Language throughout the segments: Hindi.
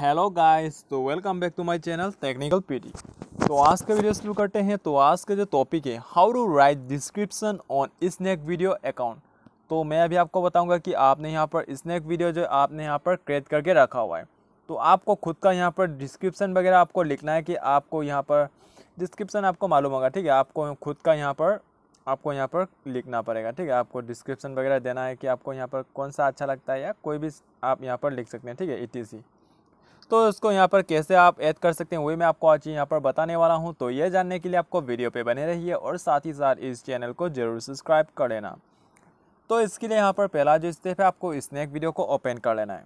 हेलो गाइस तो welcome back to my channel technical PT तो आज का वीडियो शुरू करते हैं तो आज का जो टॉपिक है how to write description on Snack Video account तो मैं अभी आपको बताऊंगा कि आपने यहाँ पर स्नैक वीडियो जो आपने यहाँ पर क्रिएट करके रखा हुआ है तो आपको खुद का यहाँ पर डिस्क्रिप्सन वगैरह आपको लिखना है कि आपको यहाँ पर डिस्क्रिप्सन आपको मालूम होगा ठीक है आपको खुद का यहाँ पर आपको यहाँ पर लिखना पड़ेगा ठीक है आपको डिस्क्रिप्सन वगैरह देना है कि आपको यहाँ पर कौन सा अच्छा लगता है या कोई भी आप यहाँ पर लिख सकते हैं ठीक है ई तो इसको यहाँ पर कैसे आप ऐड कर सकते हैं वही मैं आपको आज यहाँ पर बताने वाला हूँ तो ये जानने के लिए आपको वीडियो पे बने रहिए और साथ ही साथ इस चैनल को ज़रूर सब्सक्राइब कर लेना तो इसके लिए यहाँ पर पहला जो स्टेप है आपको स्नैक वीडियो को ओपन कर लेना है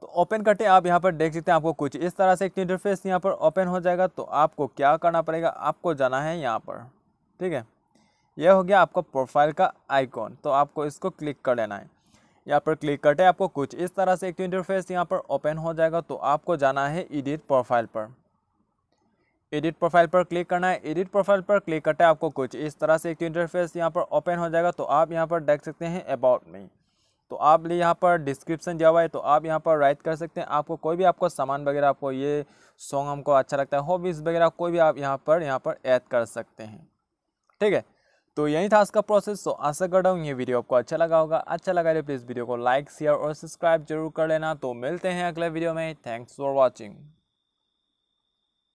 तो ओपन करते आप यहाँ पर देख सकते हैं आपको कुछ इस तरह से एक इंटरफेस यहाँ पर ओपन हो जाएगा तो आपको क्या करना पड़ेगा आपको जाना है यहाँ पर ठीक है यह हो गया आपका प्रोफाइल का आइकॉन तो आपको इसको क्लिक कर लेना है यहाँ पर क्लिक करते हैं आपको कुछ इस तरह से एक इंटरफेस यहाँ पर ओपन हो जाएगा तो आपको जाना है एडिट प्रोफाइल पर एडिट प्रोफाइल पर क्लिक करना है एडिट प्रोफाइल पर क्लिक करते हैं आपको कुछ इस तरह से एक इंटरफेस यहाँ पर ओपन हो जाएगा तो आप यहाँ पर देख सकते हैं अबाउट मी तो आप लिए यहाँ पर डिस्क्रिप्शन दिया हुआ है तो आप यहाँ पर राइट कर सकते हैं आपको कोई भी आपको सामान वगैरह आपको ये सॉन्ग हमको अच्छा लगता है हॉबीज़ वगैरह कोई भी आप यहाँ पर यहाँ पर ऐड कर सकते हैं ठीक है तो यही था इसका प्रोसेस तो आशा कर रहा हूँ ये वीडियो आपको अच्छा लगा होगा अच्छा लगा तो प्लीज़ वीडियो को लाइक शेयर और सब्सक्राइब जरूर कर लेना तो मिलते हैं अगले वीडियो में थैंक्स फॉर वॉचिंग